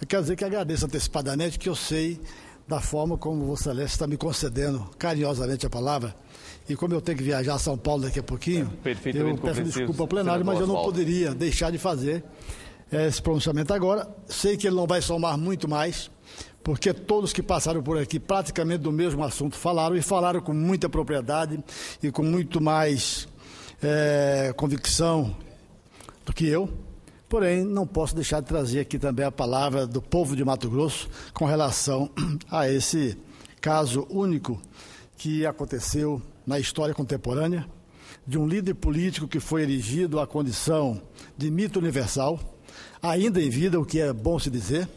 Eu quero dizer que agradeço antecipadamente que eu sei da forma como Vossa Excelência está me concedendo carinhosamente a palavra. E como eu tenho que viajar a São Paulo daqui a pouquinho, é, eu peço desculpa ao plenário, mas eu não poderia deixar de fazer eh, esse pronunciamento agora. Sei que ele não vai somar muito mais, porque todos que passaram por aqui praticamente do mesmo assunto falaram e falaram com muita propriedade e com muito mais é, convicção do que eu. Porém, não posso deixar de trazer aqui também a palavra do povo de Mato Grosso com relação a esse caso único que aconteceu na história contemporânea de um líder político que foi erigido à condição de mito universal, ainda em vida, o que é bom se dizer.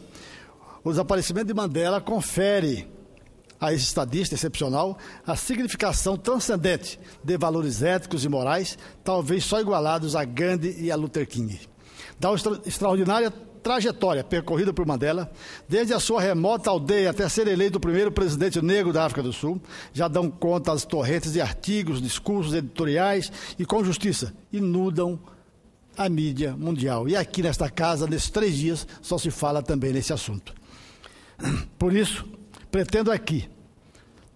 O desaparecimento de Mandela confere a esse estadista excepcional a significação transcendente de valores éticos e morais, talvez só igualados a Gandhi e a Luther King da extraordinária trajetória percorrida por Mandela, desde a sua remota aldeia até ser eleito o primeiro presidente negro da África do Sul, já dão conta as torrentes de artigos, discursos editoriais e, com justiça, inundam a mídia mundial. E aqui nesta casa, nesses três dias, só se fala também nesse assunto. Por isso, pretendo aqui,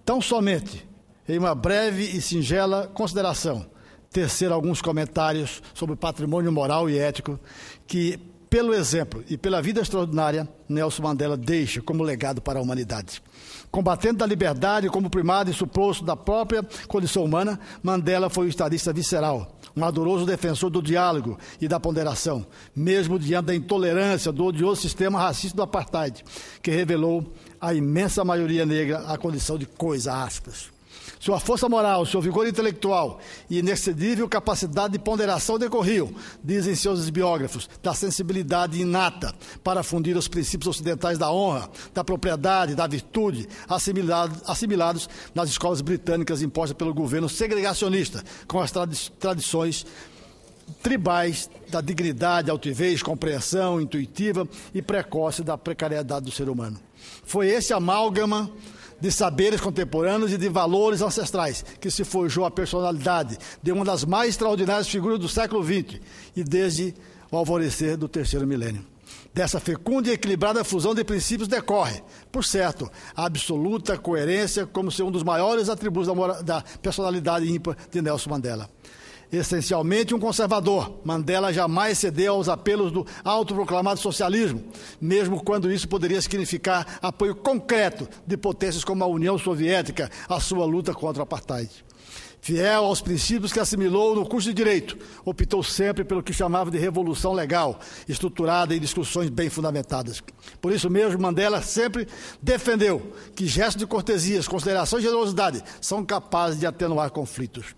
tão somente em uma breve e singela consideração, tecer alguns comentários sobre patrimônio moral e ético que, pelo exemplo e pela vida extraordinária, Nelson Mandela deixa como legado para a humanidade. Combatendo da liberdade como primado e suposto da própria condição humana, Mandela foi um estadista visceral, um ardoroso defensor do diálogo e da ponderação, mesmo diante da intolerância do odioso sistema racista do apartheid, que revelou à imensa maioria negra a condição de coisa, aspas sua força moral, seu vigor intelectual e inexcedível capacidade de ponderação decorriam, dizem seus biógrafos, da sensibilidade inata para fundir os princípios ocidentais da honra, da propriedade, da virtude, assimilados, assimilados nas escolas britânicas impostas pelo governo segregacionista, com as tradi tradições tribais da dignidade, altivez, compreensão intuitiva e precoce da precariedade do ser humano. Foi esse amálgama de saberes contemporâneos e de valores ancestrais, que se forjou a personalidade de uma das mais extraordinárias figuras do século XX e desde o alvorecer do terceiro milênio. Dessa fecunda e equilibrada fusão de princípios decorre, por certo, a absoluta coerência como ser um dos maiores atributos da, da personalidade ímpar de Nelson Mandela essencialmente um conservador, Mandela jamais cedeu aos apelos do autoproclamado socialismo, mesmo quando isso poderia significar apoio concreto de potências como a União Soviética à sua luta contra o apartheid. Fiel aos princípios que assimilou no curso de direito, optou sempre pelo que chamava de revolução legal, estruturada em discussões bem fundamentadas. Por isso mesmo, Mandela sempre defendeu que gestos de cortesias, consideração e generosidade são capazes de atenuar conflitos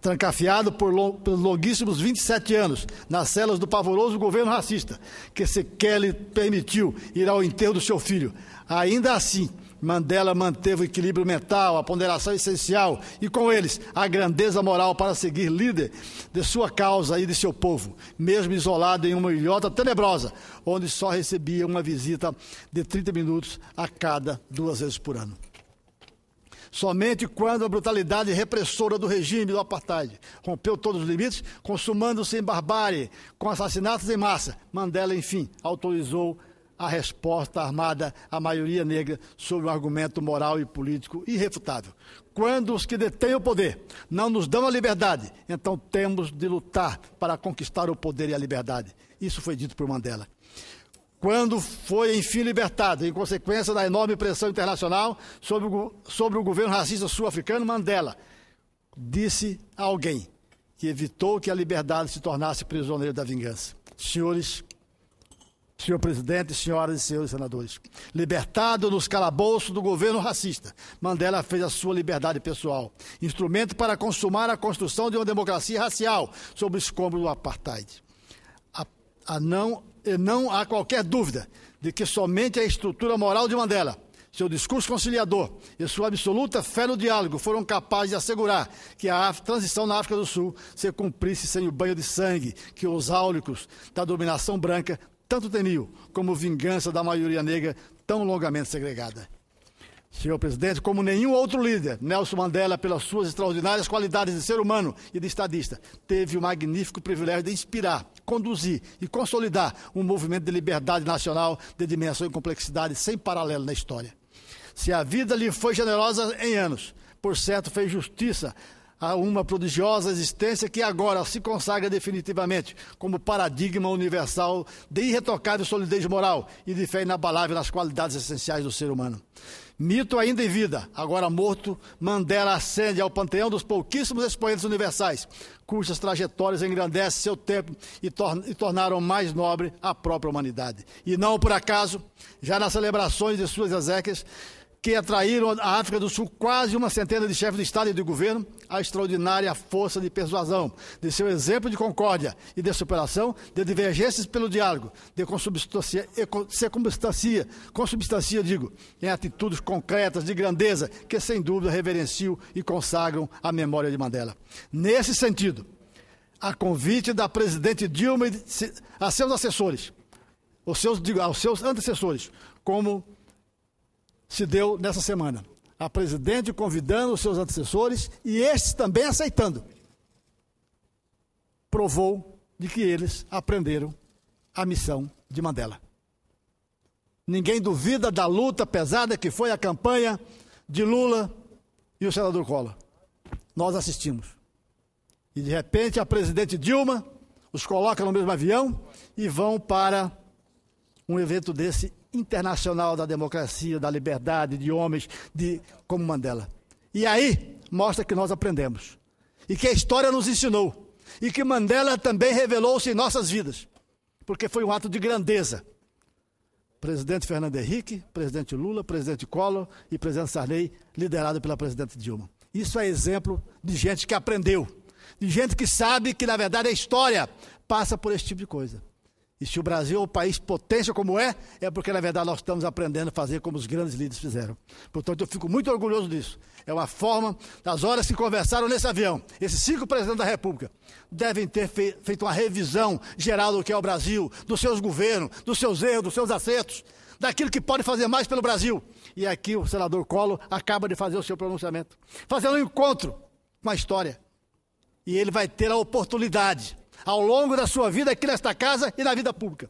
trancafiado por longuíssimos 27 anos nas celas do pavoroso governo racista que sequer lhe permitiu ir ao enterro do seu filho. Ainda assim, Mandela manteve o equilíbrio mental, a ponderação essencial e, com eles, a grandeza moral para seguir líder de sua causa e de seu povo, mesmo isolado em uma ilhota tenebrosa, onde só recebia uma visita de 30 minutos a cada duas vezes por ano. Somente quando a brutalidade repressora do regime do apartheid rompeu todos os limites, consumando-se em barbárie, com assassinatos em massa, Mandela, enfim, autorizou a resposta armada à maioria negra sobre um argumento moral e político irrefutável. Quando os que detêm o poder não nos dão a liberdade, então temos de lutar para conquistar o poder e a liberdade. Isso foi dito por Mandela quando foi, enfim, libertado, em consequência da enorme pressão internacional sobre o, sobre o governo racista sul-africano Mandela, disse alguém que evitou que a liberdade se tornasse prisioneira da vingança. Senhores, senhor presidente, senhoras e senhores senadores, libertado nos calabouços do governo racista, Mandela fez a sua liberdade pessoal, instrumento para consumar a construção de uma democracia racial sobre os escombros do apartheid. a, a não não há qualquer dúvida de que somente a estrutura moral de Mandela, seu discurso conciliador e sua absoluta fé no diálogo foram capazes de assegurar que a transição na África do Sul se cumprisse sem o banho de sangue que os áulicos da dominação branca tanto temiam, como vingança da maioria negra tão longamente segregada. Senhor presidente, como nenhum outro líder, Nelson Mandela, pelas suas extraordinárias qualidades de ser humano e de estadista, teve o magnífico privilégio de inspirar, conduzir e consolidar um movimento de liberdade nacional de dimensão e complexidade sem paralelo na história. Se a vida lhe foi generosa em anos, por certo fez justiça a uma prodigiosa existência que agora se consagra definitivamente como paradigma universal de irretocável solidez moral e de fé inabalável nas qualidades essenciais do ser humano. Mito ainda em vida, agora morto, Mandela ascende ao panteão dos pouquíssimos expoentes universais, cujas trajetórias engrandecem seu tempo e, tor e, tornaram mais nobre a própria humanidade. E não por acaso, já nas celebrações de suas exéquias, que atraíram à África do Sul quase uma centena de chefes de Estado e de governo, a extraordinária força de persuasão, de seu exemplo de concórdia e de superação de divergências pelo diálogo, de consubstancia, consubstancia, digo, em atitudes concretas de grandeza que, sem dúvida, reverenciam e consagram a memória de Mandela. Nesse sentido, a convite da presidente Dilma e a seus assessores, aos seus, digo, aos seus antecessores, como se deu nessa semana. A presidente convidando os seus antecessores e estes também aceitando. Provou de que eles aprenderam a missão de Mandela. Ninguém duvida da luta pesada que foi a campanha de Lula e o senador Collor. Nós assistimos. E de repente a presidente Dilma os coloca no mesmo avião e vão para um evento desse internacional da democracia, da liberdade, de homens de, como Mandela. E aí mostra que nós aprendemos. E que a história nos ensinou. E que Mandela também revelou-se em nossas vidas. Porque foi um ato de grandeza. Presidente Fernando Henrique, presidente Lula, presidente Collor e presidente Sarney, liderado pela presidente Dilma. Isso é exemplo de gente que aprendeu, de gente que sabe que, na verdade, a história passa por esse tipo de coisa. E se o Brasil é um país potência como é, é porque, na verdade, nós estamos aprendendo a fazer como os grandes líderes fizeram. Portanto, eu fico muito orgulhoso disso. É uma forma das horas que conversaram nesse avião. Esses cinco presidentes da República devem ter feito uma revisão geral do que é o Brasil, dos seus governos, dos seus erros, dos seus acertos, daquilo que pode fazer mais pelo Brasil. E aqui o senador Collor acaba de fazer o seu pronunciamento fazendo um encontro com a história. E ele vai ter a oportunidade ao longo da sua vida aqui nesta casa e na vida pública,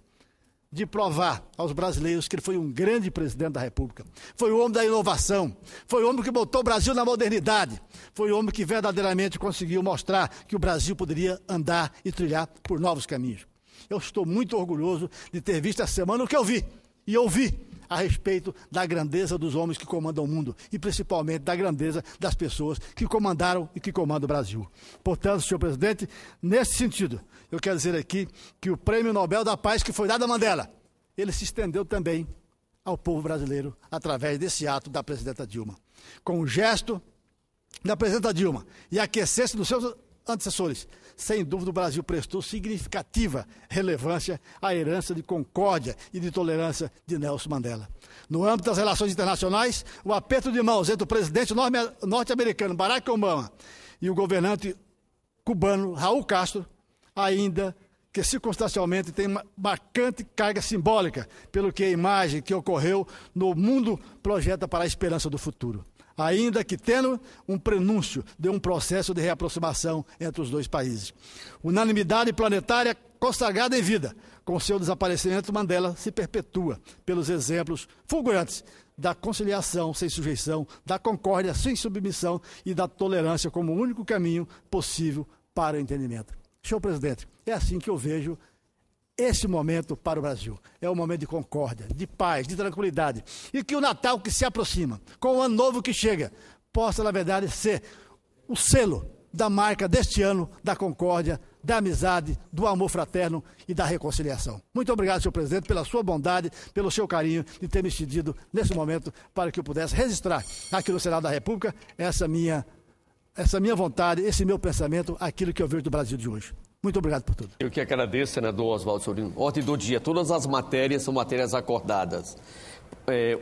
de provar aos brasileiros que ele foi um grande presidente da República. Foi o homem da inovação, foi o homem que botou o Brasil na modernidade, foi o homem que verdadeiramente conseguiu mostrar que o Brasil poderia andar e trilhar por novos caminhos. Eu estou muito orgulhoso de ter visto essa semana o que eu vi e ouvi a respeito da grandeza dos homens que comandam o mundo e principalmente da grandeza das pessoas que comandaram e que comandam o Brasil. Portanto, senhor presidente, nesse sentido, eu quero dizer aqui que o Prêmio Nobel da Paz que foi dado a Mandela, ele se estendeu também ao povo brasileiro através desse ato da presidenta Dilma. Com o gesto da presidenta Dilma e aquecer-se dos seus antecessores. Sem dúvida, o Brasil prestou significativa relevância à herança de concórdia e de tolerância de Nelson Mandela. No âmbito das relações internacionais, o aperto de mãos entre o presidente norte-americano Barack Obama e o governante cubano Raul Castro, ainda que circunstancialmente tem uma marcante carga simbólica, pelo que a imagem que ocorreu no mundo projeta para a esperança do futuro ainda que tendo um prenúncio de um processo de reaproximação entre os dois países. Unanimidade planetária consagrada em vida. Com seu desaparecimento, Mandela se perpetua pelos exemplos fulgurantes da conciliação sem sujeição, da concórdia sem submissão e da tolerância como único caminho possível para o entendimento. Senhor presidente, é assim que eu vejo esse momento para o Brasil. É um momento de concórdia, de paz, de tranquilidade. E que o Natal que se aproxima, com o ano novo que chega, possa, na verdade, ser o selo da marca deste ano da concórdia, da amizade, do amor fraterno e da reconciliação. Muito obrigado, senhor presidente, pela sua bondade, pelo seu carinho de ter me estendido nesse momento para que eu pudesse registrar aqui no Senado da República essa minha, essa minha vontade, esse meu pensamento, aquilo que eu vejo do Brasil de hoje. Muito obrigado por tudo. Eu que agradeço, senador Oswaldo Sorino. Ordem do dia. Todas as matérias são matérias acordadas. É,